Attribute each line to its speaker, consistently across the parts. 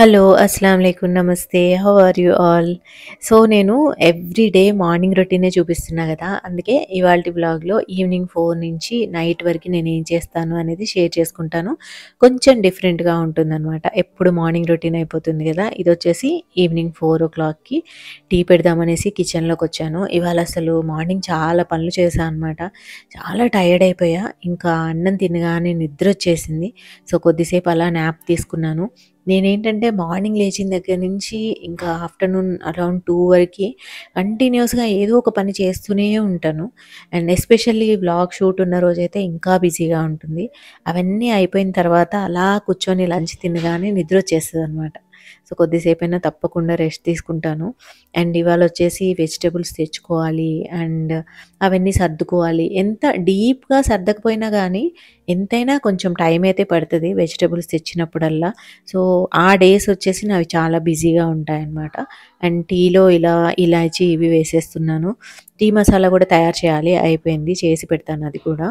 Speaker 1: Hello అస్సలం లేకుం నమస్తే how are you all so నేను ఎవ్రీ డే మార్నింగ్ రొటీనే చూపిస్తున్నా కదా అందుకే ఇవాళ బ్లాగ్లో ఈవినింగ్ ఫోర్ నుంచి నైట్ వరకు నేను ఏం చేస్తాను అనేది షేర్ చేసుకుంటాను కొంచెం డిఫరెంట్గా ఉంటుందన్నమాట ఎప్పుడు మార్నింగ్ రొటీన్ అయిపోతుంది కదా ఇది వచ్చేసి ఈవినింగ్ ఫోర్ ఓ క్లాక్కి టీ పెడదామనేసి కిచెన్లోకి వచ్చాను ఇవాళ అసలు మార్నింగ్ చాలా పనులు చేశాను అనమాట చాలా టైర్డ్ అయిపోయా ఇంకా అన్నం తినగానే నిద్ర వచ్చేసింది సో కొద్దిసేపు అలా న్యాప్ తీసుకున్నాను నేనేంటంటే మార్నింగ్ లేచిన దగ్గర నుంచి ఇంకా ఆఫ్టర్నూన్ అరౌండ్ టూ వరకు కంటిన్యూస్గా ఏదో ఒక పని చేస్తూనే ఉంటాను అండ్ ఎస్పెషల్లీ బ్లాగ్ షూట్ ఉన్న రోజైతే ఇంకా బిజీగా ఉంటుంది అవన్నీ అయిపోయిన తర్వాత అలా కూర్చొని లంచ్ తినగానే నిద్ర వచ్చేస్తుంది అనమాట సో కొద్దిసేపు అయినా తప్పకుండా రెస్ట్ తీసుకుంటాను అండ్ ఇవాళ వచ్చేసి వెజిటేబుల్స్ తెచ్చుకోవాలి అండ్ అవన్నీ సర్దుకోవాలి ఎంత డీప్గా సర్దకపోయినా కానీ ఎంతైనా కొంచెం టైం అయితే పడుతుంది వెజిటేబుల్స్ తెచ్చినప్పుడల్లా సో ఆ డేస్ వచ్చేసి నావి చాలా బిజీగా ఉంటాయన్నమాట అండ్ టీలో ఇలా ఇలాచి ఇవి వేసేస్తున్నాను టీ మసాలా కూడా తయారు చేయాలి అయిపోయింది చేసి పెడతాను అది కూడా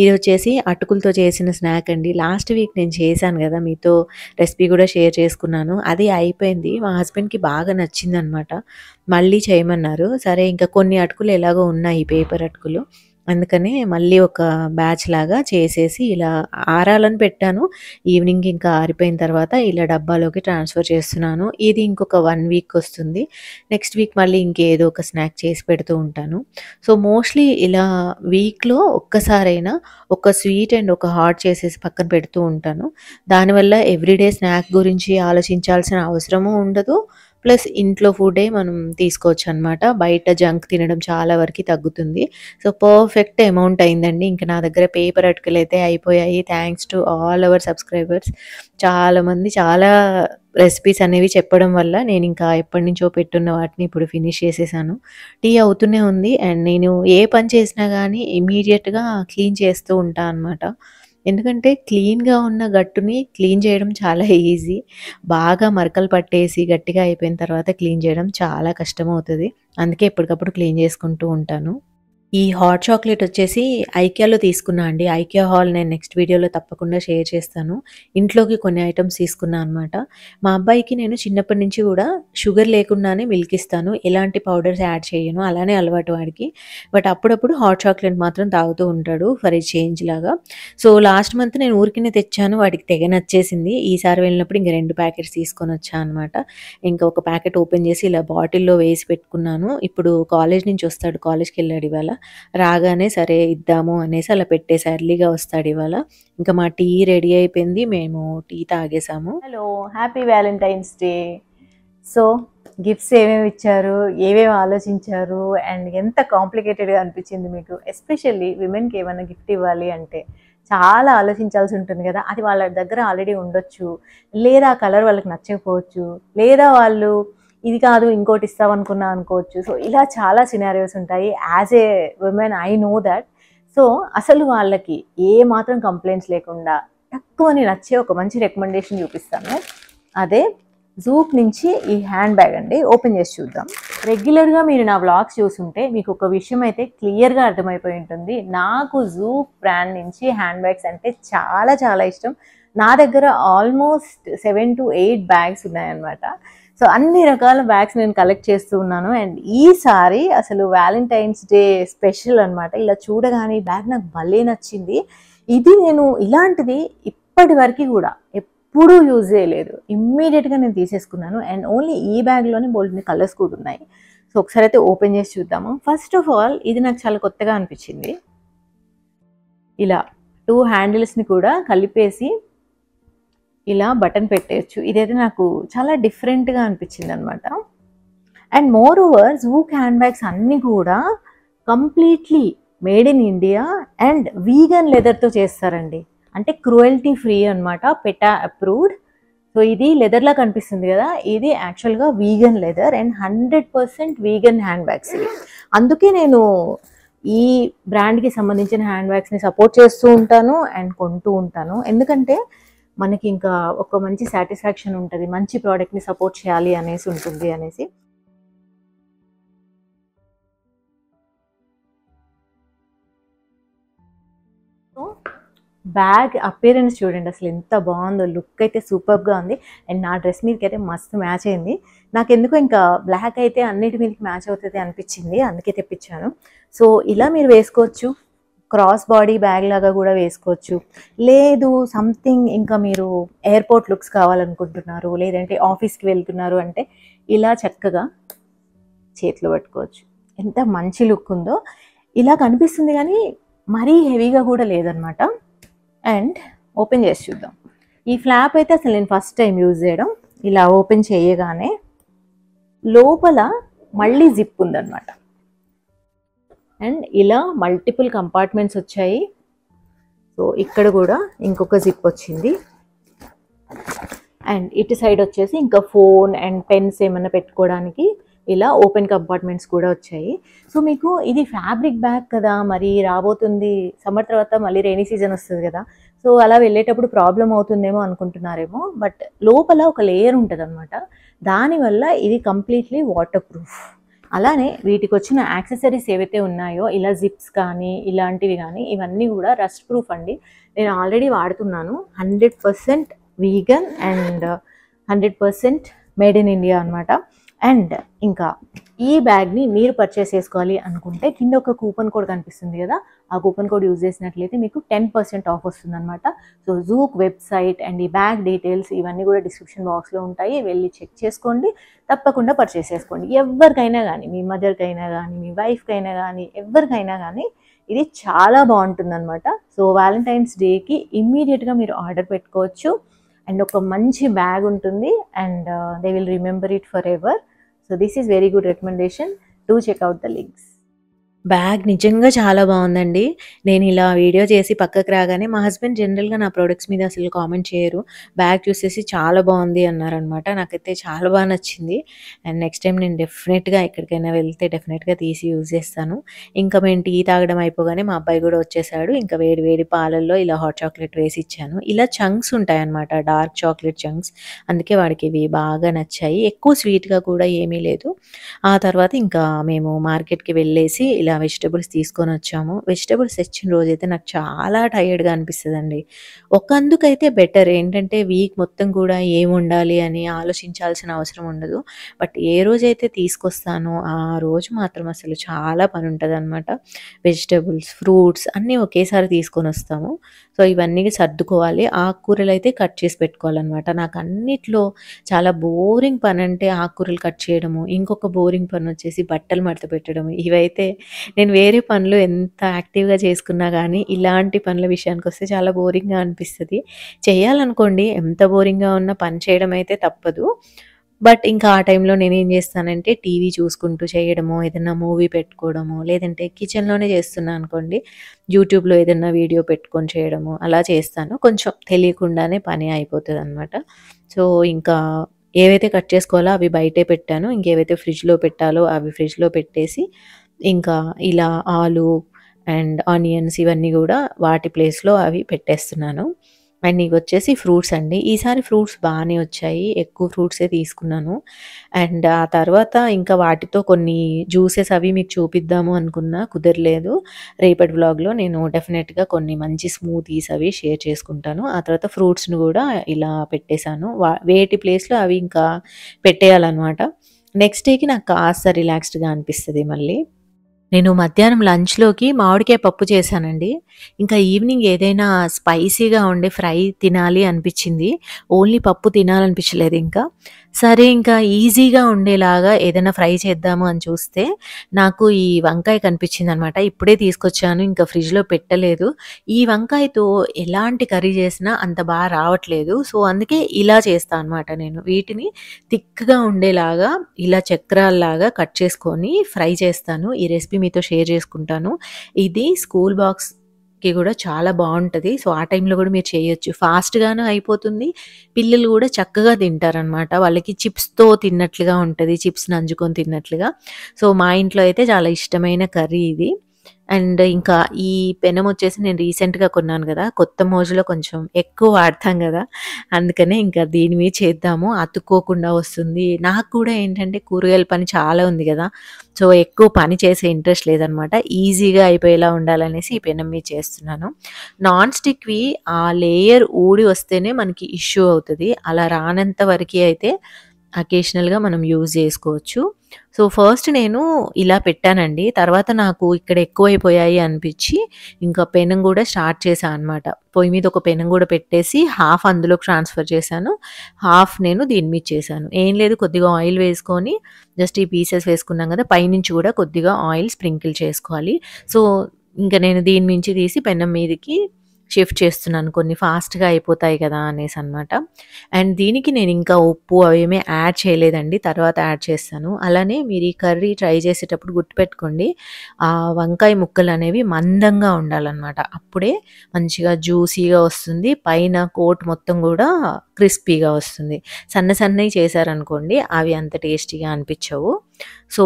Speaker 1: ఇది వచ్చేసి అటుకులతో చేసిన స్నాక్ అండి లాస్ట్ వీక్ నేను చేశాను కదా మీతో రెసిపీ కూడా షేర్ చేసుకున్నాను అది అయిపోయింది మా హస్బెండ్కి బాగా నచ్చిందనమాట మళ్ళీ చేయమన్నారు సరే ఇంకా కొన్ని అటుకులు ఎలాగో ఉన్నాయి పేపర్ అటుకులు అందుకనే మళ్ళీ ఒక బ్యాచ్ లాగా చేసేసి ఇలా ఆరాలని పెట్టాను ఈవినింగ్ ఇంకా ఆరిపోయిన తర్వాత ఇలా డబ్బాలోకి ట్రాన్స్ఫర్ చేస్తున్నాను ఇది ఇంకొక వన్ వీక్ వస్తుంది నెక్స్ట్ వీక్ మళ్ళీ ఇంకేదో ఒక స్నాక్ చేసి పెడుతూ ఉంటాను సో మోస్ట్లీ ఇలా వీక్లో ఒక్కసారైనా ఒక స్వీట్ అండ్ ఒక హాట్ చేసేసి పక్కన పెడుతూ ఉంటాను దానివల్ల ఎవ్రీడే స్నాక్ గురించి ఆలోచించాల్సిన అవసరము ఉండదు ప్లస్ ఇంట్లో ఫుడే మనం తీసుకోవచ్చు అనమాట బయట జంక్ తినడం చాలా వరకు తగ్గుతుంది సో పర్ఫెక్ట్ అమౌంట్ అయిందండి ఇంకా నా దగ్గర పేపర్ అటుకలు అయితే అయిపోయాయి thanks to all our subscribers చాలామంది చాలా రెసిపీస్ అనేవి చెప్పడం వల్ల నేను ఇంకా ఎప్పటి నుంచో పెట్టున్న వాటిని ఇప్పుడు ఫినిష్ చేసేసాను టీ అవుతూనే ఉంది అండ్ నేను ఏ పని చేసినా కానీ ఇమీడియట్గా క్లీన్ చేస్తూ ఉంటాను అనమాట ఎందుకంటే క్లీన్గా ఉన్న గట్టుని క్లీన్ చేయడం చాలా ఈజీ బాగా మరకలు పట్టేసి గట్టిగా అయిపోయిన తర్వాత క్లీన్ చేయడం చాలా కష్టమవుతుంది అందుకే ఎప్పటికప్పుడు క్లీన్ చేసుకుంటూ ఉంటాను ఈ హాట్ చాక్లెట్ వచ్చేసి ఐక్యాలో తీసుకున్నా అండి ఐక్యా హాల్ నేను నెక్స్ట్ వీడియోలో తప్పకుండా షేర్ చేస్తాను ఇంట్లోకి కొన్ని ఐటమ్స్ తీసుకున్నా అనమాట మా అబ్బాయికి నేను చిన్నప్పటి నుంచి కూడా షుగర్ లేకుండానే మిల్క్ ఇస్తాను ఎలాంటి పౌడర్స్ యాడ్ చేయను అలానే అలవాటు వాడికి బట్ అప్పుడప్పుడు హాట్ చాక్లెట్ మాత్రం తాగుతూ ఉంటాడు ఫర్ ఏ చేంజ్ లాగా సో లాస్ట్ మంత్ నేను ఊరికినే తెచ్చాను వాడికి తెగ నచ్చేసింది ఈసారి వెళ్ళినప్పుడు ఇంక రెండు ప్యాకెట్స్ తీసుకొని వచ్చాను అనమాట ఇంకా ఒక ప్యాకెట్ ఓపెన్ చేసి ఇలా బాటిల్లో వేసి పెట్టుకున్నాను ఇప్పుడు కాలేజ్ నుంచి వస్తాడు కాలేజ్కి వెళ్ళాడు ఇవాళ రాగానే సరే ఇద్దాము అనేసి అలా పెట్టేసి అర్లీగా వస్తాడు ఇవాళ ఇంకా మా టీ రెడీ అయిపోయింది మేము టీ తాగేసాము hello happy valentine's day so gifts ఏమేమి ఇచ్చారు ఏమేమి ఆలోచించారు అండ్ ఎంత కాంప్లికేటెడ్గా అనిపించింది మీకు ఎస్పెషల్లీ విమెన్కి ఏమైనా గిఫ్ట్ ఇవ్వాలి అంటే చాలా ఆలోచించాల్సి ఉంటుంది కదా అది వాళ్ళ దగ్గర ఆల్రెడీ ఉండొచ్చు లేదా కలర్ వాళ్ళకి నచ్చకపోవచ్చు లేదా వాళ్ళు ఇది కాదు ఇంకోటి ఇస్తావు అనుకున్నా అనుకోవచ్చు సో ఇలా చాలా సినారియోస్ ఉంటాయి as a woman I know that so అసలు వాళ్ళకి ఏ మాత్రం కంప్లైంట్స్ లేకుండా తక్కువ నేను నచ్చే ఒక మంచి రికమెండేషన్ చూపిస్తాను అదే జూక్ నుంచి ఈ హ్యాండ్ బ్యాగ్ అండి ఓపెన్ చేసి చూద్దాం రెగ్యులర్గా మీరు నా వ్లాగ్స్ చూసుంటే మీకు ఒక విషయం అయితే క్లియర్గా అర్థమైపోయి ఉంటుంది నాకు జూక్ బ్రాండ్ నుంచి హ్యాండ్ బ్యాగ్స్ అంటే చాలా చాలా ఇష్టం నా దగ్గర almost seven to eight bags ఉన్నాయన్నమాట సో అన్ని రకాల బ్యాగ్స్ నేను కలెక్ట్ చేస్తూ ఉన్నాను అండ్ ఈసారి అసలు వ్యాలంటైన్స్ డే స్పెషల్ అనమాట ఇలా చూడగానే ఈ బ్యాగ్ నాకు భలే నచ్చింది ఇది నేను ఇలాంటిది ఇప్పటి వరకు కూడా ఎప్పుడూ యూజ్ చేయలేదు ఇమ్మీడియట్గా నేను తీసేసుకున్నాను అండ్ ఓన్లీ ఈ బ్యాగ్లోనే బోల్డ్ని కలర్స్ కూడా ఉన్నాయి సో ఒకసారి అయితే ఓపెన్ చేసి చూద్దాము ఫస్ట్ ఆఫ్ ఆల్ ఇది నాకు చాలా కొత్తగా అనిపించింది ఇలా టూ హ్యాండిల్స్ని కూడా కలిపేసి ఇలా బటన్ పెట్టేయచ్చు ఇదైతే నాకు చాలా డిఫరెంట్గా అనిపించింది అనమాట and moreover Zouk hand bags అన్నీ కూడా completely made in India and vegan లెదర్తో చేస్తారండి అంటే క్రూయల్టీ ఫ్రీ అనమాట పెటా అప్రూవ్డ్ సో ఇది లెదర్లా కనిపిస్తుంది కదా ఇది యాక్చువల్గా vegan leather and hundred percent vegan hand bags అందుకే నేను ఈ బ్రాండ్కి సంబంధించిన హ్యాండ్ బ్యాగ్స్ని సపోర్ట్ చేస్తూ ఉంటాను అండ్ కొంటూ ఉంటాను ఎందుకంటే మనకి ఇంకా ఒక మంచి సాటిస్ఫాక్షన్ ఉంటుంది మంచి ప్రోడక్ట్ని సపోర్ట్ చేయాలి అనేసి ఉంటుంది అనేసి బ్యాగ్ అపేరెన్స్ చూడండి అసలు ఎంత బాగుందో లుక్ అయితే సూపర్గా ఉంది అండ్ నా డ్రెస్ మీదకి అయితే మస్తు మ్యాచ్ అయింది నాకు ఎందుకు ఇంకా బ్లాక్ అయితే అన్నిటి మీదకి మ్యాచ్ అవుతుంది అనిపించింది అందుకే తెప్పించాను సో ఇలా మీరు వేసుకోవచ్చు క్రాస్ బాడీ బ్యాగ్ లాగా కూడా వేసుకోవచ్చు లేదు సంథింగ్ ఇంకా మీరు ఎయిర్పోర్ట్ లుక్స్ కావాలనుకుంటున్నారు లేదంటే ఆఫీస్కి వెళ్తున్నారు అంటే ఇలా చక్కగా చేతిలో పట్టుకోవచ్చు ఎంత మంచి లుక్ ఉందో ఇలా కనిపిస్తుంది కానీ మరీ హెవీగా కూడా లేదనమాట అండ్ ఓపెన్ చేసి చూద్దాం ఈ ఫ్లాప్ అయితే అసలు నేను ఫస్ట్ టైం యూజ్ చేయడం ఇలా ఓపెన్ చేయగానే లోపల మళ్ళీ జిప్ ఉందన్నమాట అండ్ ఇలా మల్టిపుల్ కంపార్ట్మెంట్స్ వచ్చాయి సో ఇక్కడ కూడా ఇంకొక జిప్ వచ్చింది అండ్ ఇటు సైడ్ వచ్చేసి ఇంకా ఫోన్ అండ్ పెన్స్ ఏమైనా పెట్టుకోవడానికి ఇలా ఓపెన్ కంపార్ట్మెంట్స్ కూడా వచ్చాయి సో మీకు ఇది ఫ్యాబ్రిక్ బ్యాగ్ కదా మరి రాబోతుంది సమ్మర్ తర్వాత మళ్ళీ రెయినీ సీజన్ వస్తుంది కదా సో అలా వెళ్ళేటప్పుడు ప్రాబ్లం అవుతుందేమో అనుకుంటున్నారేమో బట్ లోపల ఒక లేయర్ ఉంటుంది అనమాట దానివల్ల ఇది కంప్లీట్లీ వాటర్ ప్రూఫ్ అలానే వీటికి వచ్చిన యాక్సెసరీస్ ఏవైతే ఉన్నాయో ఇలా జిప్స్ కానీ ఇలాంటివి కానీ ఇవన్నీ కూడా రస్ట్ ప్రూఫ్ అండి నేను ఆల్రెడీ వాడుతున్నాను hundred percent vegan and hundred percent made in India అనమాట అండ్ ఇంకా ఈ బ్యాగ్ని మీరు పర్చేస్ చేసుకోవాలి అనుకుంటే కింద ఒక కూపన్ కోడ్ కనిపిస్తుంది కదా ఆ కూపన్ కోడ్ యూజ్ చేసినట్లయితే మీకు టెన్ పర్సెంట్ ఆఫ్ వస్తుందన్నమాట సో జూక్ వెబ్సైట్ అండ్ ఈ బ్యాగ్ డీటెయిల్స్ ఇవన్నీ కూడా డిస్క్రిప్షన్ బాక్స్లో ఉంటాయి వెళ్ళి చెక్ చేసుకోండి తప్పకుండా పర్చేస్ చేసుకోండి ఎవరికైనా కానీ మీ మదర్కైనా కానీ మీ వైఫ్కైనా కానీ ఎవరికైనా కానీ ఇది చాలా బాగుంటుంది అనమాట సో వ్యాలంటైన్స్ డేకి ఇమ్మీడియట్గా మీరు ఆర్డర్ పెట్టుకోవచ్చు అండ్ ఒక మంచి బ్యాగ్ ఉంటుంది and they will remember it for ever So this is very good recommendation. Do check out the links. Bag నిజంగా చాలా బాగుందండి నేను ఇలా వీడియో చేసి పక్కకు రాగానే మా హస్బెండ్ జనరల్గా నా ప్రోడక్ట్స్ మీద అసలు కామెంట్ చేయరు బ్యాగ్ చూసేసి చాలా బాగుంది అన్నారనమాట నాకైతే చాలా బాగా నచ్చింది అండ్ నెక్స్ట్ టైం నేను డెఫినెట్గా ఎక్కడికైనా వెళ్తే డెఫినెట్గా తీసి యూజ్ చేస్తాను ఇంకా మేము టీ తాగడం అయిపోగానే మా అబ్బాయి కూడా వచ్చేసాడు ఇంకా వేడి వేడి పాలల్లో ఇలా హాట్ చాక్లెట్ వేసి ఇచ్చాను ఇలా చంక్స్ ఉంటాయన్నమాట డార్క్ చాక్లెట్ చంక్స్ అందుకే వాడికి ఇవి బాగా నచ్చాయి ఎక్కువ స్వీట్గా కూడా ఏమీ లేదు ఆ తర్వాత ఇంకా మేము మార్కెట్కి వెళ్ళేసి ఇలా ఇలా వెజిటబుల్స్ తీసుకొని వచ్చాము వెజిటబుల్స్ తెచ్చిన రోజైతే నాకు చాలా టైర్డ్గా అండి ఒకందుకైతే బెటర్ ఏంటంటే వీక్ మొత్తం కూడా ఉండాలి అని ఆలోచించాల్సిన అవసరం ఉండదు బట్ ఏ రోజైతే తీసుకొస్తానో ఆ రోజు మాత్రం అసలు చాలా పని ఉంటుంది అనమాట వెజిటబుల్స్ ఫ్రూట్స్ అన్నీ ఒకేసారి తీసుకొని వస్తాము సో ఇవన్నీ సర్దుకోవాలి ఆకుకూరలు అయితే కట్ చేసి పెట్టుకోవాలన్నమాట నాకు అన్నిట్లో చాలా బోరింగ్ పని అంటే ఆకుకూరలు కట్ చేయడము ఇంకొక బోరింగ్ పని వచ్చేసి బట్టలు మడత పెట్టడం ఇవైతే నేను వేరే పనులు ఎంత యాక్టివ్గా చేసుకున్నా కానీ ఇలాంటి పనుల విషయానికి వస్తే చాలా బోరింగ్గా అనిపిస్తుంది చేయాలనుకోండి ఎంత బోరింగ్గా ఉన్నా పని చేయడం అయితే తప్పదు బట్ ఇంకా ఆ టైంలో నేను ఏం చేస్తానంటే టీవీ చూసుకుంటూ చేయడము ఏదైనా మూవీ పెట్టుకోవడము లేదంటే కిచెన్లోనే చేస్తున్నా అనుకోండి యూట్యూబ్లో ఏదైనా వీడియో పెట్టుకొని చేయడము అలా చేస్తాను కొంచెం తెలియకుండానే పని అయిపోతుంది అనమాట సో ఇంకా ఏవైతే కట్ చేసుకోవాలో అవి బయటే పెట్టాను ఇంకేవైతే ఫ్రిడ్జ్లో పెట్టాలో అవి ఫ్రిడ్జ్లో పెట్టేసి ఇంకా ఇలా ఆలు అండ్ ఆనియన్స్ ఇవన్నీ కూడా వాటి ప్లేస్లో అవి పెట్టేస్తున్నాను అండ్ ఇవి వచ్చేసి ఫ్రూట్స్ అండి ఈసారి ఫ్రూట్స్ బాగానే వచ్చాయి ఎక్కువ ఫ్రూట్సే తీసుకున్నాను అండ్ ఆ తర్వాత ఇంకా వాటితో కొన్ని జ్యూసెస్ అవి మీకు చూపిద్దాము అనుకున్నా కుదరలేదు రేపటి వ్లాగ్లో నేను డెఫినెట్గా కొన్ని మంచి స్మూతీస్ అవి షేర్ చేసుకుంటాను ఆ తర్వాత ఫ్రూట్స్ను కూడా ఇలా పెట్టేశాను వేటి ప్లేస్లో అవి ఇంకా పెట్టేయాలన్నమాట నెక్స్ట్ డేకి నాకు కాస్త రిలాక్స్డ్గా అనిపిస్తుంది మళ్ళీ నేను మధ్యాహ్నం లంచ్లోకి మామిడికాయ పప్పు చేశానండి ఇంకా ఈవినింగ్ ఏదైనా స్పైసీగా ఉండే ఫ్రై తినాలి అనిపించింది ఓన్లీ పప్పు తినాలనిపించలేదు ఇంకా సరే ఇంకా ఈజీగా ఉండేలాగా ఏదైనా ఫ్రై చేద్దాము అని చూస్తే నాకు ఈ వంకాయ కనిపించింది అనమాట ఇప్పుడే తీసుకొచ్చాను ఇంకా ఫ్రిడ్జ్లో పెట్టలేదు ఈ వంకాయతో ఎలాంటి కర్రీ చేసినా అంత బాగా రావట్లేదు సో అందుకే ఇలా చేస్తాను అనమాట నేను వీటిని థిక్గా ఉండేలాగా ఇలా చక్రాల్లాగా కట్ చేసుకొని ఫ్రై చేస్తాను ఈ రెసిపీ మీతో షేర్ చేసుకుంటాను ఇది స్కూల్ బాక్స్ కి కూడా చాలా బాగుంటుంది సో ఆ టైంలో కూడా మీరు చేయొచ్చు ఫాస్ట్గాను అయిపోతుంది పిల్లలు కూడా చక్కగా తింటారనమాట వాళ్ళకి చిప్స్తో తిన్నట్లుగా ఉంటుంది చిప్స్ నంజుకొని తిన్నట్లుగా సో మా ఇంట్లో అయితే చాలా ఇష్టమైన కర్రీ ఇది అండ్ ఇంకా ఈ పెనం వచ్చేసి నేను రీసెంట్గా కొన్నాను కదా కొత్త మోజులో కొంచెం ఎక్కువ వాడతాం కదా అందుకనే ఇంకా దీని మీద చేద్దాము అతుక్కోకుండా వస్తుంది నాకు కూడా ఏంటంటే కూరగాయల పని చాలా ఉంది కదా సో ఎక్కువ పని చేసే ఇంట్రెస్ట్ లేదనమాట ఈజీగా అయిపోయేలా ఉండాలనేసి ఈ పెనం మీద చేస్తున్నాను నాన్ స్టిక్వి ఆ లేయర్ ఊడి వస్తేనే మనకి ఇష్యూ అవుతుంది అలా రానంత వరకు అయితే అకేషనల్గా మనం యూజ్ చేసుకోవచ్చు సో ఫస్ట్ నేను ఇలా పెట్టానండి తర్వాత నాకు ఇక్కడ ఎక్కువైపోయాయి అనిపించి ఇంకా పెనం కూడా స్టార్ట్ చేశాను అనమాట పొయ్యి మీద ఒక పెనం కూడా పెట్టేసి హాఫ్ అందులోకి ట్రాన్స్ఫర్ చేశాను హాఫ్ నేను దీని మీద చేశాను ఏం లేదు కొద్దిగా ఆయిల్ వేసుకొని జస్ట్ ఈ పీసెస్ వేసుకున్నాం కదా పైనుంచి కూడా కొద్దిగా ఆయిల్ స్ప్రింకిల్ చేసుకోవాలి సో ఇంకా నేను దీని నుంచి తీసి పెనం మీదకి షిఫ్ట్ చేస్తున్నాను కొన్ని ఫాస్ట్గా అయిపోతాయి కదా అనేసి అనమాట అండ్ దీనికి నేను ఇంకా ఉప్పు అవేమీ యాడ్ చేయలేదండి తర్వాత యాడ్ చేస్తాను అలానే మీరు ఈ కర్రీ ట్రై చేసేటప్పుడు గుర్తుపెట్టుకోండి ఆ వంకాయ ముక్కలు అనేవి మందంగా ఉండాలన్నమాట అప్పుడే మంచిగా జ్యూసీగా వస్తుంది పైన కోట్ మొత్తం కూడా క్రిస్పీగా వస్తుంది సన్న సన్నవి చేశారనుకోండి అవి అంత టేస్టీగా అనిపించవు సో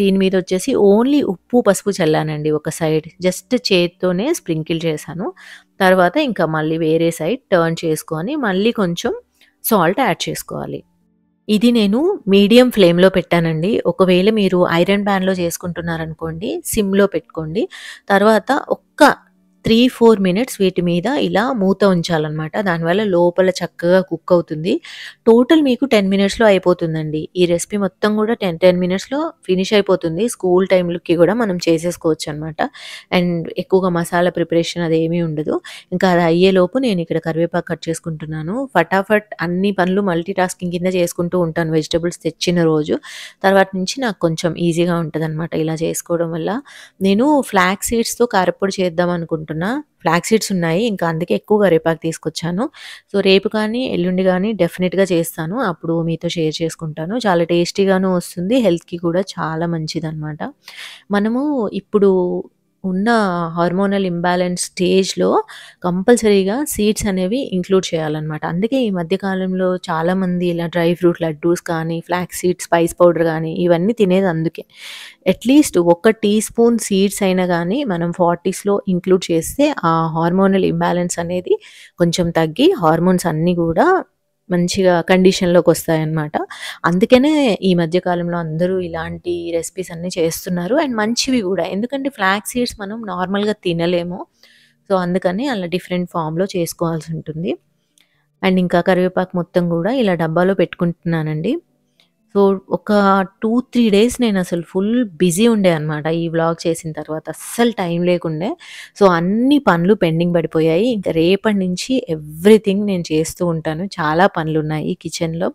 Speaker 1: దీని మీద వచ్చేసి ఓన్లీ ఉప్పు పసుపు చల్లానండి ఒక సైడ్ జస్ట్ చేత్తోనే స్ప్రింకిల్ చేశాను తర్వాత ఇంకా మళ్ళీ వేరే సైడ్ టర్న్ చేసుకొని మళ్ళీ కొంచెం సాల్ట్ యాడ్ చేసుకోవాలి ఇది నేను మీడియం ఫ్లేమ్లో పెట్టానండి ఒకవేళ మీరు ఐరన్ ప్యాన్లో చేసుకుంటున్నారనుకోండి సిమ్లో పెట్టుకోండి తర్వాత ఒక్క త్రీ ఫోర్ మినిట్స్ వీటి మీద ఇలా మూత ఉంచాలన్నమాట దానివల్ల లోపల చక్కగా కుక్ అవుతుంది టోటల్ మీకు టెన్ మినిట్స్లో అయిపోతుందండి ఈ రెసిపీ మొత్తం కూడా టెన్ టెన్ మినిట్స్లో ఫినిష్ అయిపోతుంది స్కూల్ టైంలోకి కూడా మనం చేసేసుకోవచ్చు అనమాట అండ్ ఎక్కువగా మసాలా ప్రిపరేషన్ అది ఏమీ ఉండదు ఇంకా అది అయ్యేలోపు నేను ఇక్కడ కరివేపాకు కట్ చేసుకుంటున్నాను ఫటాఫట్ అన్ని పనులు మల్టీ టాస్కింగ్ కింద చేసుకుంటూ ఉంటాను వెజిటబుల్స్ తెచ్చిన రోజు తర్వాత నుంచి నాకు కొంచెం ఈజీగా ఉంటుంది ఇలా చేసుకోవడం వల్ల నేను ఫ్లాక్ సీడ్స్తో కారపొడి చేద్దాం అనుకుంటున్నాను అనుకుంటున్నా ఫ్లాక్ సీడ్స్ ఉన్నాయి ఇంకా అందుకే ఎక్కువగా రేపాకు తీసుకొచ్చాను సో రేపు కానీ ఎల్లుండి కానీ డెఫినెట్గా చేస్తాను అప్పుడు మీతో షేర్ చేసుకుంటాను చాలా టేస్టీగాను వస్తుంది హెల్త్కి కూడా చాలా మంచిదన్నమాట మనము ఇప్పుడు ఉన్న హార్మోనల్ ఇంబ్యాలెన్స్ స్టేజ్లో కంపల్సరీగా సీడ్స్ అనేవి ఇంక్లూడ్ చేయాలన్నమాట అందుకే ఈ మధ్యకాలంలో చాలామంది ఇలా డ్రై ఫ్రూట్ లడ్డూస్ కానీ ఫ్లాక్స్ సీడ్స్ స్పైస్ పౌడర్ కానీ ఇవన్నీ తినేది అందుకే అట్లీస్ట్ ఒక టీ స్పూన్ సీడ్స్ అయినా కానీ మనం ఫార్టీస్లో ఇంక్లూడ్ చేస్తే ఆ హార్మోనల్ ఇంబ్యాలెన్స్ అనేది కొంచెం తగ్గి హార్మోన్స్ అన్నీ కూడా మంచిగా కండిషన్లోకి వస్తాయన్నమాట అందుకనే ఈ మధ్య కాలంలో అందరూ ఇలాంటి రెసిపీస్ అన్నీ చేస్తున్నారు అండ్ మంచివి కూడా ఎందుకంటే ఫ్లాక్ సీడ్స్ మనం నార్మల్గా తినలేము సో అందుకని అలా డిఫరెంట్ ఫామ్లో చేసుకోవాల్సి ఉంటుంది అండ్ ఇంకా కరివేపాకు మొత్తం కూడా ఇలా డబ్బాలో పెట్టుకుంటున్నానండి సో ఒక టూ త్రీ డేస్ నేను అసలు ఫుల్ బిజీ ఉండే అనమాట ఈ వ్లాగ్ చేసిన తర్వాత అస్సలు టైం లేకుండే సో అన్ని పనులు పెండింగ్ పడిపోయాయి ఇంకా రేపటి నుంచి ఎవ్రీథింగ్ నేను చేస్తూ ఉంటాను చాలా పనులు ఉన్నాయి కిచెన్లో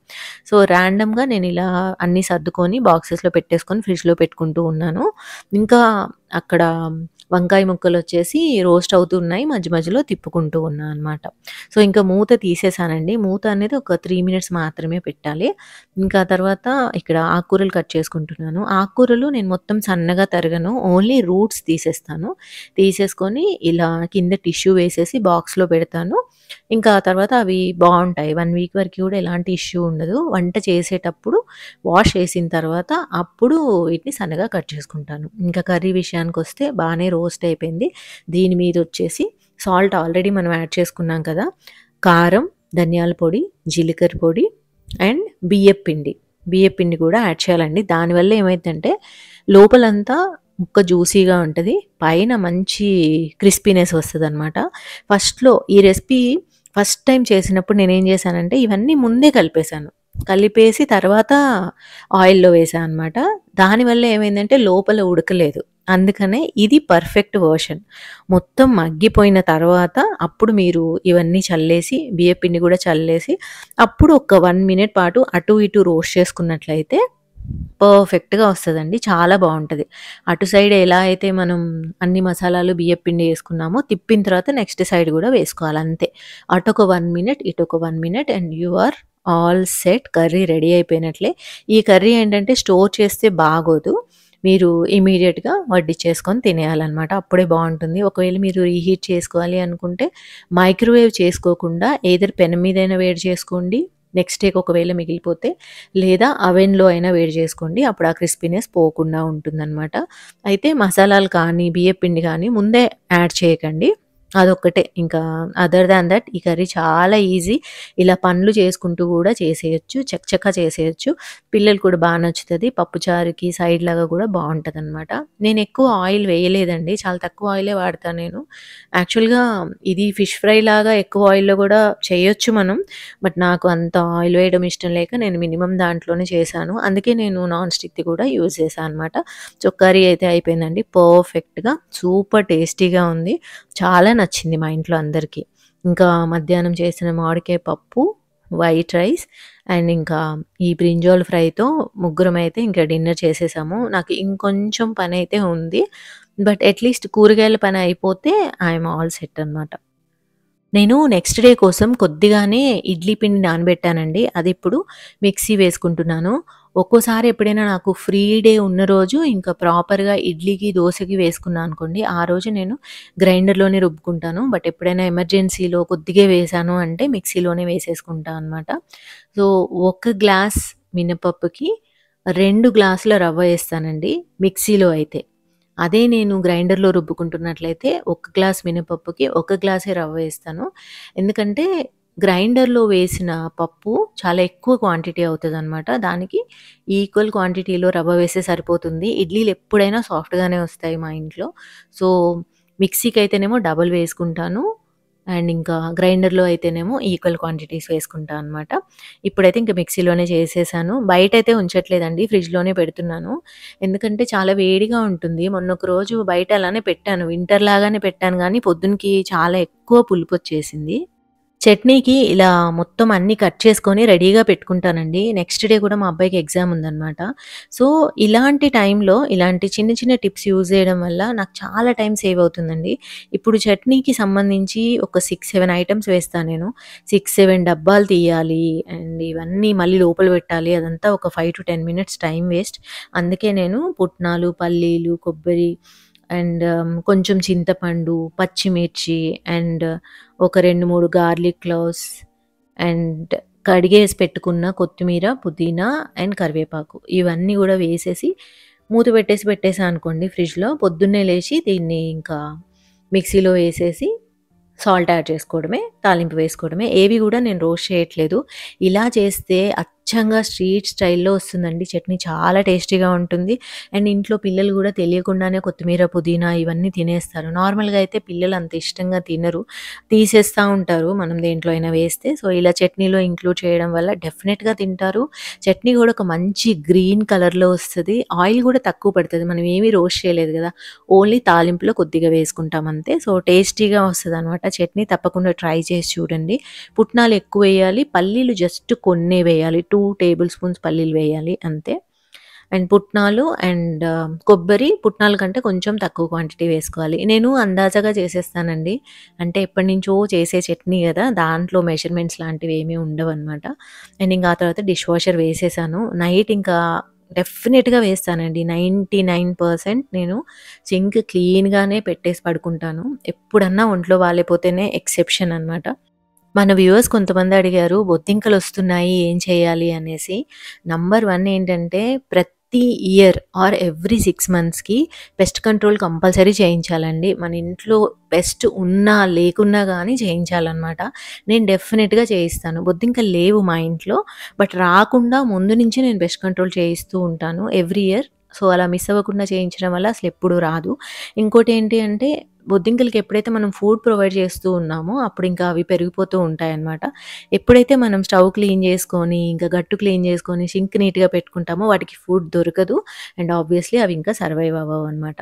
Speaker 1: సో ర్యాండమ్గా నేను ఇలా అన్నీ సర్దుకొని బాక్సెస్లో పెట్టేసుకొని ఫ్రిడ్జ్లో పెట్టుకుంటూ ఉన్నాను ఇంకా అక్కడ వంకాయ ముక్కలు వచ్చేసి రోస్ట్ అవుతున్నాయి మధ్య మధ్యలో తిప్పుకుంటూ ఉన్నాను అనమాట సో ఇంకా మూత తీసేసానండి మూత అనేది ఒక త్రీ మినిట్స్ మాత్రమే పెట్టాలి ఇంకా తర్వాత ఇక్కడ ఆకుకూరలు కట్ చేసుకుంటున్నాను ఆకుకూరలు నేను మొత్తం సన్నగా తరగను ఓన్లీ రూట్స్ తీసేస్తాను తీసేసుకొని ఇలా కింద టిష్యూ వేసేసి బాక్స్లో పెడతాను ఇంకా తర్వాత అవి బాగుంటాయి వన్ వీక్ వరకు కూడా ఎలాంటి ఇష్యూ ఉండదు వంట చేసేటప్పుడు వాష్ చేసిన తర్వాత అప్పుడు వీటిని సన్నగా కట్ చేసుకుంటాను ఇంకా కర్రీ విషయానికి విషయానికి వస్తే బాగానే రోస్ట్ అయిపోయింది దీని మీద వచ్చేసి సాల్ట్ ఆల్రెడీ మనం యాడ్ చేసుకున్నాం కదా కారం ధనియాల పొడి జీలకర్ర పొడి అండ్ బియ్యం పిండి బియ్యం పిండి కూడా యాడ్ చేయాలండి దానివల్ల ఏమైందంటే లోపలంతా ముక్క జ్యూసీగా ఉంటుంది పైన మంచి క్రిస్పీనెస్ వస్తుంది అనమాట ఫస్ట్లో ఈ రెసిపీ ఫస్ట్ టైం చేసినప్పుడు నేనేం చేశానంటే ఇవన్నీ ముందే కలిపేశాను కలిపేసి తర్వాత ఆయిల్లో వేసాను అనమాట దానివల్ల ఏమైందంటే లోపల ఉడకలేదు అందుకనే ఇది పర్ఫెక్ట్ వర్షన్ మొత్తం మగ్గిపోయిన తర్వాత అప్పుడు మీరు ఇవన్నీ చల్లేసి బియ్యపిండి కూడా చల్లేసి అప్పుడు ఒక వన్ మినిట్ పాటు అటు ఇటు రోస్ట్ చేసుకున్నట్లయితే పర్ఫెక్ట్గా వస్తుందండి చాలా బాగుంటుంది అటు సైడ్ ఎలా అయితే మనం అన్ని మసాలాలు బియ్యపిండి వేసుకున్నామో తిప్పిన తర్వాత నెక్స్ట్ సైడ్ కూడా వేసుకోవాలి అంతే అటు ఒక వన్ మినిట్ ఇటు ఒక one minute and you are all set curry ready అయిపోయినట్లే ఈ కర్రీ ఏంటంటే స్టోర్ చేస్తే బాగోదు మీరు ఇమీడియట్గా వడ్డీ చేసుకొని తినేయాలన్నమాట అప్పుడే బాగుంటుంది ఒకవేళ మీరు రీహీట్ చేసుకోవాలి అనుకుంటే మైక్రోవేవ్ చేసుకోకుండా ఏదర్ పెన్ మీదైనా వేడి చేసుకోండి నెక్స్ట్ డేకి ఒకవేళ మిగిలిపోతే లేదా అవెన్లో అయినా వేడి చేసుకోండి అప్పుడు ఆ క్రిస్పీనెస్ పోకుండా ఉంటుందన్నమాట అయితే మసాలాలు కానీ బియ్యపిండి కానీ ముందే యాడ్ చేయకండి అదొక్కటే ఇంకా అదర్ దాన్ దట్ ఈ కర్రీ చాలా ఈజీ ఇలా పనులు చేసుకుంటూ కూడా చేసేయచ్చు చక్కచక్క చేసేయచ్చు పిల్లలు కూడా బాగా నచ్చుతుంది పప్పుచారుకి సైడ్ లాగా కూడా బాగుంటుంది అనమాట నేను ఎక్కువ ఆయిల్ వేయలేదండి చాలా తక్కువ ఆయిలే వాడతాను నేను యాక్చువల్గా ఇది ఫిష్ ఫ్రై లాగా ఎక్కువ ఆయిల్లో కూడా చేయొచ్చు మనం బట్ నాకు అంత ఆయిల్ వేయడం ఇష్టం లేక నేను మినిమం దాంట్లోనే చేశాను అందుకే నేను నాన్ స్టిక్ కూడా యూజ్ చేశాను అనమాట సో కర్రీ అయితే అయిపోయిందండి పర్ఫెక్ట్గా సూపర్ టేస్టీగా ఉంది చాలా నచ్చింది మా ఇంట్లో అందరికీ ఇంకా మధ్యాహ్నం చేసిన మామిడికాయ పప్పు వైట్ రైస్ అండ్ ఇంకా ఈ బ్రింజోల్ ఫ్రైతో ముగ్గురం అయితే ఇంకా డిన్నర్ చేసేసాము నాకు ఇంకొంచెం పని అయితే ఉంది బట్ అట్లీస్ట్ కూరగాయల పని అయిపోతే ఐఎమ్ ఆల్ సెట్ అనమాట నేను నెక్స్ట్ డే కోసం కొద్దిగానే ఇడ్లీ పిండి నానబెట్టానండి అది ఇప్పుడు మిక్సీ వేసుకుంటున్నాను ఒక్కోసారి ఎప్పుడైనా నాకు ఫ్రీ డే ఉన్న రోజు ఇంకా ప్రాపర్గా ఇడ్లీకి దోశకి వేసుకున్నాను అనుకోండి ఆ రోజు నేను గ్రైండర్లోనే రుబ్బుకుంటాను బట్ ఎప్పుడైనా ఎమర్జెన్సీలో కొద్దిగా వేసాను అంటే మిక్సీలోనే వేసేసుకుంటాను అనమాట సో ఒక గ్లాస్ మినపప్పుకి రెండు గ్లాసుల రవ్వ వేస్తానండి మిక్సీలో అయితే అదే నేను గ్రైండర్లో రుబ్బుకుంటున్నట్లయితే ఒక గ్లాస్ మినపప్పుకి ఒక గ్లాసే రవ్వ వేస్తాను ఎందుకంటే గ్రైండర్లో వేసిన పప్పు చాలా ఎక్కువ క్వాంటిటీ అవుతుంది అనమాట దానికి ఈక్వల్ క్వాంటిటీలో రవ్వ వేస్తే సరిపోతుంది ఇడ్లీలు ఎప్పుడైనా సాఫ్ట్గానే వస్తాయి మా ఇంట్లో సో మిక్సీకి అయితేనేమో డబల్ వేసుకుంటాను అండ్ ఇంకా గ్రైండర్లో అయితేనేమో ఈక్వల్ క్వాంటిటీస్ వేసుకుంటాను అనమాట ఇప్పుడైతే ఇంకా మిక్సీలోనే చేసేసాను బయట అయితే ఉంచట్లేదండి ఫ్రిడ్జ్లోనే పెడుతున్నాను ఎందుకంటే చాలా వేడిగా ఉంటుంది మొన్న ఒక రోజు బయట అలానే పెట్టాను వింటర్ లాగానే పెట్టాను కానీ పొద్దునకి చాలా ఎక్కువ పులుపు వచ్చేసింది చట్నీకి ఇలా మొత్తం అన్ని కట్ చేసుకొని రెడీగా పెట్టుకుంటానండి నెక్స్ట్ డే కూడా మా అబ్బాయికి ఎగ్జామ్ ఉందనమాట సో ఇలాంటి టైంలో ఇలాంటి చిన్న చిన్న టిప్స్ యూజ్ చేయడం వల్ల నాకు చాలా టైం సేవ్ అవుతుందండి ఇప్పుడు చట్నీకి సంబంధించి ఒక సిక్స్ సెవెన్ ఐటమ్స్ వేస్తాను నేను సిక్స్ సెవెన్ డబ్బాలు తీయాలి అండ్ ఇవన్నీ మళ్ళీ లోపల పెట్టాలి అదంతా ఒక five to ten minutes time waste అందుకే నేను పుట్నాలు పల్లీలు కొబ్బరి అండ్ um, కొంచెం చింతపండు పచ్చిమిర్చి అండ్ uh, ఒక రెండు మూడు గార్లిక్ క్లవ్స్ అండ్ కడిగేసి పెట్టుకున్న కొత్తిమీర పుదీనా అండ్ కరివేపాకు ఇవన్నీ కూడా వేసేసి మూత పెట్టేసి పెట్టేసా అనుకోండి ఫ్రిడ్జ్లో పొద్దున్నే లేచి దీన్ని ఇంకా మిక్సీలో వేసేసి సాల్ట్ యాడ్ చేసుకోవడమే తాలింపు వేసుకోవడమే ఏవి కూడా నేను రోస్ట్ చేయట్లేదు ఇలా చేస్తే స్వచ్ఛంగా స్ట్రీట్ స్టైల్లో వస్తుందండి చట్నీ చాలా టేస్టీగా ఉంటుంది అండ్ ఇంట్లో పిల్లలు కూడా తెలియకుండానే కొత్తిమీర పుదీనా ఇవన్నీ తినేస్తారు నార్మల్గా అయితే పిల్లలు అంత ఇష్టంగా తినరు తీసేస్తూ ఉంటారు మనం దేంట్లో అయినా వేస్తే సో ఇలా చట్నీలో ఇంక్లూడ్ చేయడం వల్ల డెఫినెట్గా తింటారు చట్నీ కూడా ఒక మంచి గ్రీన్ కలర్లో వస్తుంది ఆయిల్ కూడా తక్కువ పడుతుంది మనం ఏమీ రోస్ట్ చేయలేదు కదా ఓన్లీ తాలింపులో కొద్దిగా వేసుకుంటాం అంతే సో టేస్టీగా వస్తుంది అనమాట చట్నీ తప్పకుండా ట్రై చేసి చూడండి పుట్నాలు ఎక్కువ వేయాలి పల్లీలు జస్ట్ కొన్ని వేయాలి టూ టూ టేబుల్ స్పూన్స్ పల్లీలు వేయాలి అంతే అండ్ పుట్నాలు అండ్ కొబ్బరి పుట్నాల కంటే కొంచెం తక్కువ క్వాంటిటీ వేసుకోవాలి నేను అందాజగా చేసేస్తానండి అంటే ఎప్పటి నుంచో చేసే చట్నీ కదా దాంట్లో మెషర్మెంట్స్ లాంటివి ఏమీ ఉండవు అనమాట అండ్ ఇంకా ఆ తర్వాత డిష్ వాషర్ వేసేసాను నైట్ ఇంకా డెఫినెట్గా వేస్తానండి నైంటీ నైన్ పర్సెంట్ నేను సింక్ క్లీన్గానే పెట్టేసి పడుకుంటాను ఎప్పుడన్నా ఒంట్లో వాలేపోతేనే ఎక్సెప్షన్ అనమాట మన వ్యూవర్స్ కొంతమంది అడిగారు బొత్తింకలు వస్తున్నాయి ఏం చేయాలి అనేసి నంబర్ వన్ ఏంటంటే ప్రతి ప్రతి ఇయర్ ఆర్ ఎవ్రీ సిక్స్ మంత్స్కి పెస్ట్ కంట్రోల్ కంపల్సరీ చేయించాలండి మన ఇంట్లో పెస్ట్ ఉన్నా లేకున్నా కానీ చేయించాలన్నమాట నేను డెఫినెట్గా చేయిస్తాను బొద్దింక లేవు మా ఇంట్లో బట్ రాకుండా ముందు నుంచి నేను పెస్ట్ కంట్రోల్ చేయిస్తూ ఉంటాను ఎవ్రీ ఇయర్ సో అలా మిస్ అవ్వకుండా చేయించడం వల్ల అసలు ఎప్పుడు రాదు ఇంకోటి ఏంటి అంటే బొద్దింకలకి ఎప్పుడైతే మనం ఫుడ్ ప్రొవైడ్ చేస్తూ ఉన్నామో అప్పుడు ఇంకా అవి పెరిగిపోతూ ఉంటాయన్నమాట ఎప్పుడైతే మనం స్టవ్ క్లీన్ చేసుకొని ఇంకా గట్టు క్లీన్ చేసుకొని సింక్ నీట్గా పెట్టుకుంటామో వాటికి ఫుడ్ దొరకదు అండ్ ఆబ్వియస్లీ అవి ఇంకా సర్వైవ్ అవ్వవు అనమాట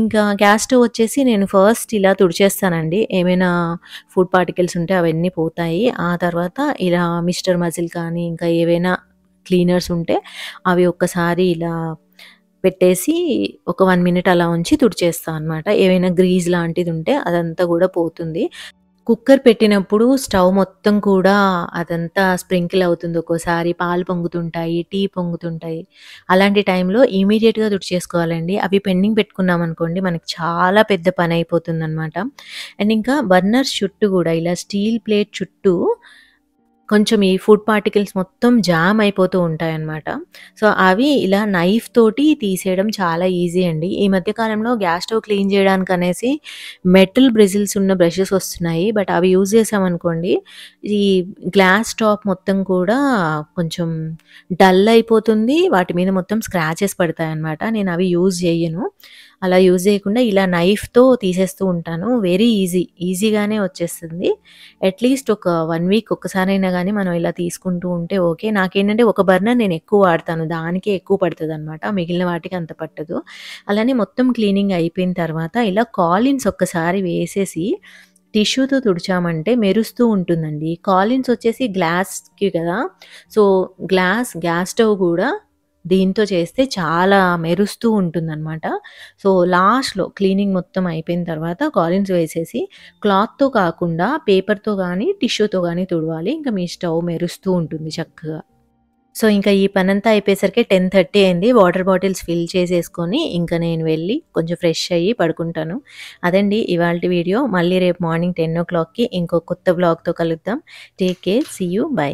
Speaker 1: ఇంకా గ్యాస్ స్టవ్ వచ్చేసి నేను ఫస్ట్ ఇలా తుడిచేస్తానండి ఏమైనా ఫుడ్ పార్టికల్స్ ఉంటే అవన్నీ పోతాయి ఆ తర్వాత ఇలా మిస్టర్ మజిల్ కానీ ఇంకా ఏవైనా క్లీనర్స్ ఉంటే అవి ఒక్కసారి ఇలా పెట్టేసి ఒక వన్ మినిట్ అలా ఉంచి తుడిచేస్తాను అనమాట ఏవైనా గ్రీజ్ లాంటిది ఉంటే అదంతా కూడా పోతుంది కుక్కర్ పెట్టినప్పుడు స్టవ్ మొత్తం కూడా అదంతా స్ప్రింకిల్ అవుతుంది ఒక్కోసారి పాలు పొంగుతుంటాయి టీ పొంగుతుంటాయి అలాంటి టైంలో ఇమీడియట్గా చేసుకోవాలండి అవి పెండింగ్ పెట్టుకున్నాం అనుకోండి మనకి చాలా పెద్ద పని అయిపోతుంది అనమాట అండ్ ఇంకా బర్నర్ చుట్టూ కూడా ఇలా స్టీల్ ప్లేట్ చుట్టూ కొంచెం ఈ ఫుడ్ పార్టికల్స్ మొత్తం జామ్ అయిపోతూ ఉంటాయన్నమాట సో అవి ఇలా నైఫ్ తోటి తీసేయడం చాలా ఈజీ అండి ఈ మధ్య కాలంలో గ్యాస్ స్టవ్ క్లీన్ చేయడానికి అనేసి మెటల్ బ్రిజిల్స్ ఉన్న బ్రషెస్ వస్తున్నాయి బట్ అవి యూజ్ చేసామనుకోండి ఈ గ్లాస్ టాప్ మొత్తం కూడా కొంచెం డల్ అయిపోతుంది వాటి మీద మొత్తం స్క్రాచెస్ పడతాయి అనమాట నేను అవి యూజ్ చేయను అలా యూజ్ చేయకుండా ఇలా నైఫ్తో తీసేస్తూ ఉంటాను వెరీ ఈజీ ఈజీగానే వచ్చేస్తుంది అట్లీస్ట్ ఒక వన్ వీక్ ఒక్కసారైనా కానీ మనం ఇలా తీసుకుంటూ ఉంటే ఓకే నాకేంటంటే ఒక బర్నర్ నేను ఎక్కువ వాడతాను దానికే ఎక్కువ పడుతుంది అనమాట మిగిలిన వాటికి అంత పట్టదు అలానే మొత్తం క్లీనింగ్ అయిపోయిన తర్వాత ఇలా కాలిన్స్ ఒక్కసారి వేసేసి టిష్యూతో తుడిచామంటే మెరుస్తూ ఉంటుందండి కాలిన్స్ వచ్చేసి గ్లాస్కి కదా సో గ్లాస్ గ్యాస్ స్టవ్ కూడా దీంతో చేస్తే చాలా మెరుస్తూ ఉంటుందన్నమాట సో లాస్ట్లో క్లీనింగ్ మొత్తం అయిపోయిన తర్వాత కాలిన్స్ వేసేసి క్లాత్తో కాకుండా పేపర్తో కానీ టిష్యూతో కానీ తుడవాలి ఇంకా మీ స్టవ్ మెరుస్తూ ఉంటుంది చక్కగా సో ఇంకా ఈ పని అంతా అయిపోయేసరికి టెన్ థర్టీ అయింది వాటర్ బాటిల్స్ ఫిల్ చేసేసుకొని ఇంకా నేను వెళ్ళి కొంచెం ఫ్రెష్ అయ్యి పడుకుంటాను అదండి ఇవాళ వీడియో మళ్ళీ రేపు మార్నింగ్ టెన్ ఓ క్లాక్కి ఇంకో కొత్త బ్లాగ్తో కలుద్దాం take care see you by